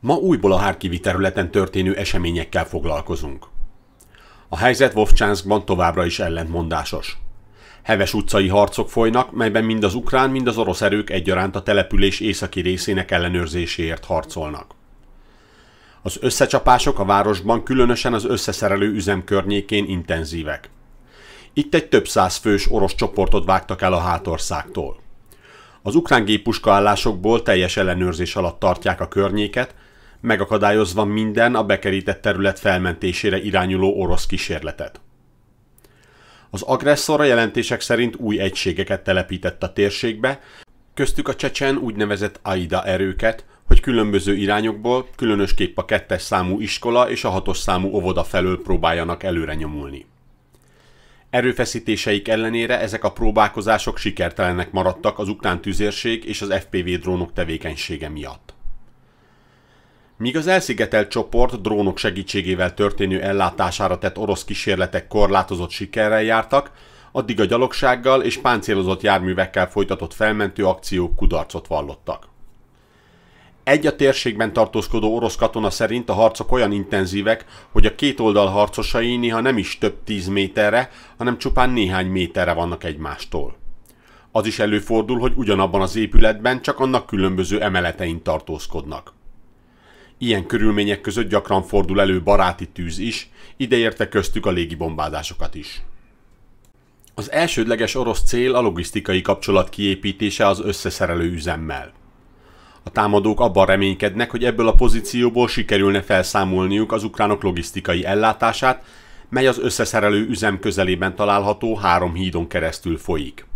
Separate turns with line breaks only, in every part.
Ma újból a Hárkivi területen történő eseményekkel foglalkozunk. A helyzet Vovcsánszkban továbbra is ellentmondásos. Heves utcai harcok folynak, melyben mind az ukrán, mind az orosz erők egyaránt a település északi részének ellenőrzéséért harcolnak. Az összecsapások a városban, különösen az összeszerelő üzem környékén intenzívek. Itt egy több száz fős orosz csoportot vágtak el a hátországtól. Az ukrán géppuskaállásokból teljes ellenőrzés alatt tartják a környéket, megakadályozva minden a bekerített terület felmentésére irányuló orosz kísérletet. Az agresszor a jelentések szerint új egységeket telepített a térségbe, köztük a csecsen úgynevezett AIDA erőket, hogy különböző irányokból, különösképp a kettes számú iskola és a hatos számú óvoda felől próbáljanak előre nyomulni. Erőfeszítéseik ellenére ezek a próbálkozások sikertelenek maradtak az ukrán tüzérség és az FPV drónok tevékenysége miatt. Míg az elszigetelt csoport drónok segítségével történő ellátására tett orosz kísérletek korlátozott sikerrel jártak, addig a gyalogsággal és páncélozott járművekkel folytatott felmentő akciók kudarcot vallottak. Egy a térségben tartózkodó orosz katona szerint a harcok olyan intenzívek, hogy a két oldal harcosai néha nem is több tíz méterre, hanem csupán néhány méterre vannak egymástól. Az is előfordul, hogy ugyanabban az épületben csak annak különböző emeletein tartózkodnak. Ilyen körülmények között gyakran fordul elő baráti tűz is, ideérte köztük a légibombázásokat is. Az elsődleges orosz cél a logisztikai kapcsolat kiépítése az összeszerelő üzemmel. A támadók abban reménykednek, hogy ebből a pozícióból sikerülne felszámolniuk az ukránok logisztikai ellátását, mely az összeszerelő üzem közelében található három hídon keresztül folyik.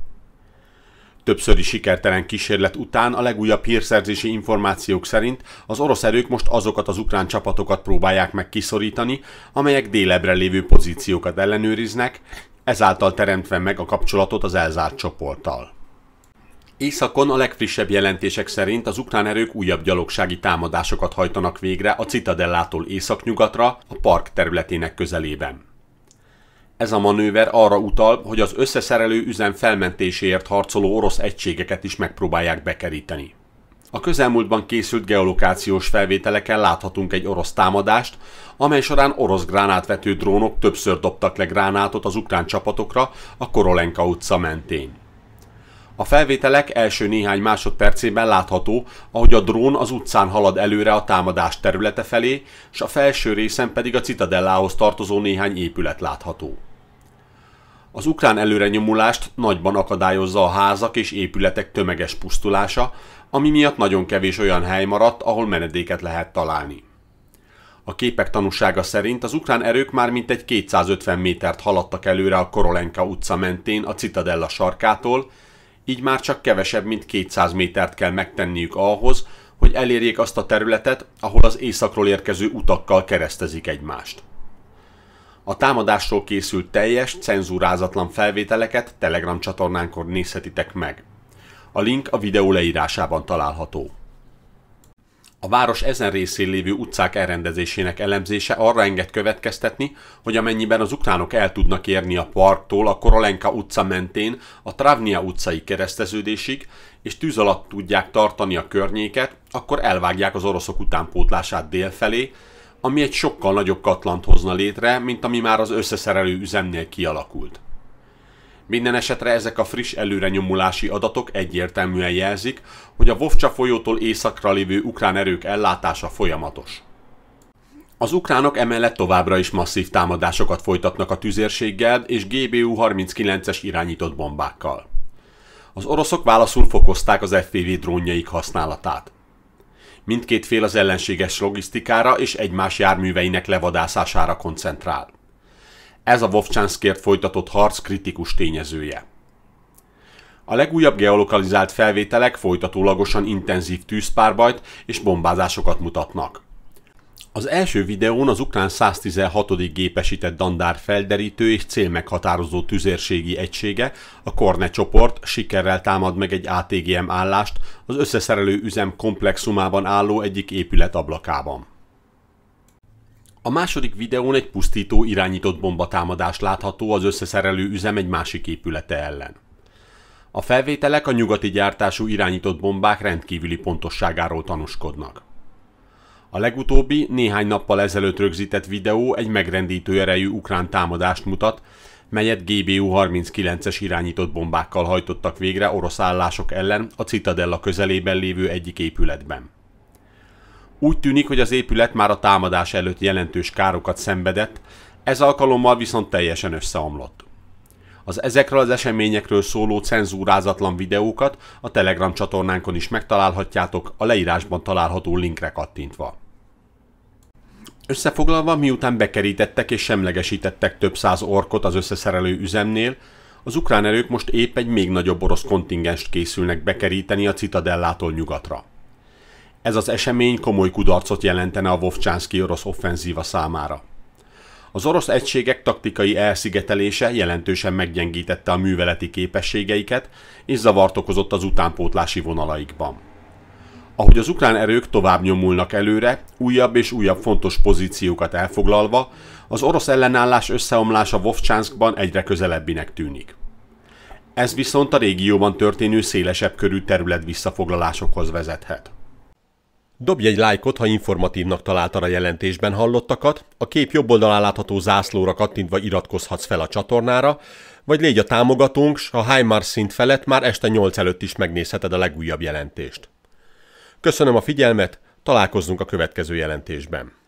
Többszöri sikertelen kísérlet után a legújabb hírszerzési információk szerint az orosz erők most azokat az ukrán csapatokat próbálják meg kiszorítani, amelyek délebre lévő pozíciókat ellenőriznek, ezáltal teremtve meg a kapcsolatot az elzárt csoporttal. Északon a legfrissebb jelentések szerint az ukrán erők újabb gyalogsági támadásokat hajtanak végre a Citadellától északnyugatra, a park területének közelében. Ez a manőver arra utal, hogy az összeszerelő üzem felmentéséért harcoló orosz egységeket is megpróbálják bekeríteni. A közelmúltban készült geolokációs felvételeken láthatunk egy orosz támadást, amely során orosz gránátvető drónok többször dobtak le gránátot az ukrán csapatokra a Korolenka utca mentén. A felvételek első néhány másodpercében látható, ahogy a drón az utcán halad előre a támadás területe felé, s a felső részen pedig a citadellához tartozó néhány épület látható. Az ukrán előrenyomulást nagyban akadályozza a házak és épületek tömeges pusztulása, ami miatt nagyon kevés olyan hely maradt, ahol menedéket lehet találni. A képek tanúsága szerint az ukrán erők már mintegy 250 métert haladtak előre a Korolenka utca mentén a Citadella sarkától, így már csak kevesebb, mint 200 métert kell megtenniük ahhoz, hogy elérjék azt a területet, ahol az északról érkező utakkal keresztezik egymást. A támadásról készült teljes, cenzúrázatlan felvételeket Telegram csatornánkon nézhetitek meg. A link a videó leírásában található. A város ezen részén lévő utcák elrendezésének elemzése arra enged következtetni, hogy amennyiben az ukránok el tudnak érni a parktól a Korolenka utca mentén a Travnia utcai kereszteződésig, és tűz alatt tudják tartani a környéket, akkor elvágják az oroszok utánpótlását délfelé, ami egy sokkal nagyobb katlant hozna létre, mint ami már az összeszerelő üzemnél kialakult. Minden esetre ezek a friss előrenyomulási adatok egyértelműen jelzik, hogy a Vovcsa folyótól északra lévő ukrán erők ellátása folyamatos. Az ukránok emellett továbbra is masszív támadásokat folytatnak a tüzérséggel és GBU-39-es irányított bombákkal. Az oroszok válaszul fokozták az FPV drónjaik használatát. Mindkét fél az ellenséges logisztikára és egymás járműveinek levadászására koncentrál. Ez a Wovchanskért folytatott harc kritikus tényezője. A legújabb geolokalizált felvételek folytatólagosan intenzív tűzpárbajt és bombázásokat mutatnak. Az első videón az ukrán 116. gépesített dandár felderítő és célmeghatározó tüzérségi egysége, a Korne csoport sikerrel támad meg egy ATGM állást az összeszerelő üzem komplexumában álló egyik épület ablakában. A második videón egy pusztító irányított bombatámadás látható az összeszerelő üzem egy másik épülete ellen. A felvételek a nyugati gyártású irányított bombák rendkívüli pontosságáról tanúskodnak. A legutóbbi, néhány nappal ezelőtt rögzített videó egy megrendítő erejű ukrán támadást mutat, melyet GBU-39-es irányított bombákkal hajtottak végre orosz állások ellen a Citadella közelében lévő egyik épületben. Úgy tűnik, hogy az épület már a támadás előtt jelentős károkat szenvedett, ez alkalommal viszont teljesen összeomlott. Az ezekről az eseményekről szóló cenzúrázatlan videókat a Telegram csatornánkon is megtalálhatjátok a leírásban található linkre kattintva. Összefoglalva, miután bekerítettek és semlegesítettek több száz orkot az összeszerelő üzemnél, az ukrán erők most épp egy még nagyobb orosz kontingenst készülnek bekeríteni a Citadellától nyugatra. Ez az esemény komoly kudarcot jelentene a Vovcsánszki orosz offenzíva számára. Az orosz egységek taktikai elszigetelése jelentősen meggyengítette a műveleti képességeiket, és zavart okozott az utánpótlási vonalaikban. Ahogy az ukrán erők tovább nyomulnak előre, újabb és újabb fontos pozíciókat elfoglalva, az orosz ellenállás összeomlása Vovcsánszkban egyre közelebbinek tűnik. Ez viszont a régióban történő szélesebb körű terület visszafoglalásokhoz vezethet. Dobj egy lájkot, ha informatívnak találtad a jelentésben hallottakat, a kép jobb oldalán látható zászlóra kattintva iratkozhatsz fel a csatornára, vagy légy a támogatónk, s a Heimar szint felett már este 8 előtt is megnézheted a legújabb jelentést. Köszönöm a figyelmet, találkozzunk a következő jelentésben.